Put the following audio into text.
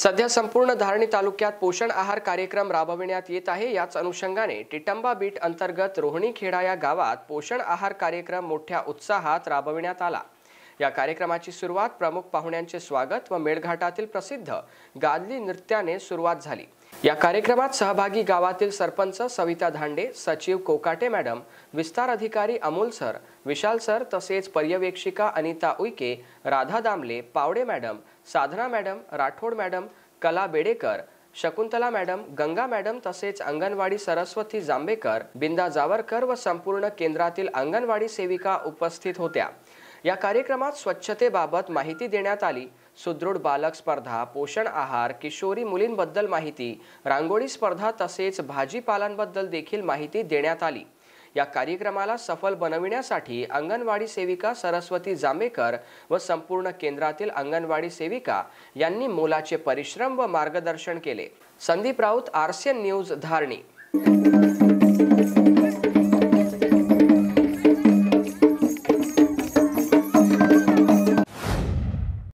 सध्या संपूर्ण धारणी तालुक्यात पोषण आहार कार्यक्रम राबविण्यात येत आहे याच अनुषंगाने टिटंबा बीट अंतर्गत खेडा या गावात पोषण आहार कार्यक्रम मोठ्या उत्साहात राबविण्यात आला या कार्यक्रमाची सुरुवात प्रमुख पाहुण्यांचे स्वागत व मेळघाटातील प्रसिद्ध गादली नृत्याने सुरुवात झाली या कार्यक्रमात सहभागी गावातील सरपंच सविता धांडे सचिव कोकाटे मॅडम विस्तार अधिकारी अमोल सर विशाल सर तसेच पर्यवेक्षिका Anita Uike Radha Damle Pawde madam Sadhana madam Rathod madam Kala Bedekar Shakuntala madam Ganga madam तसेच अंगणवाडी सरस्वती जांभेकर बिंदा जावरकर व संपूर्ण केंद्रातील अंगणवाडी सेविका उपस्थित होत्या या कार्यक्रमात स्वच्छतेबाबत माहिती देण्यात आली सुदृढ बालक स्पर्धा पोषण आहार किशोरी मुलींबद्दल माहिती रांगोळी स्पर्धा तसेच भाजीपालांबद्दल देखील माहिती देण्यात आली या कार्यक्रमाला सफल बनविण्यासाठी अंगणवाडी सेविका सरस्वती जांभेकर व संपूर्ण केंद्रातील अंगणवाडी सेविका यांनी मोलाचे परिश्रम व मार्गदर्शन केले संदीप राऊत आरसीएन न्यूज धारणी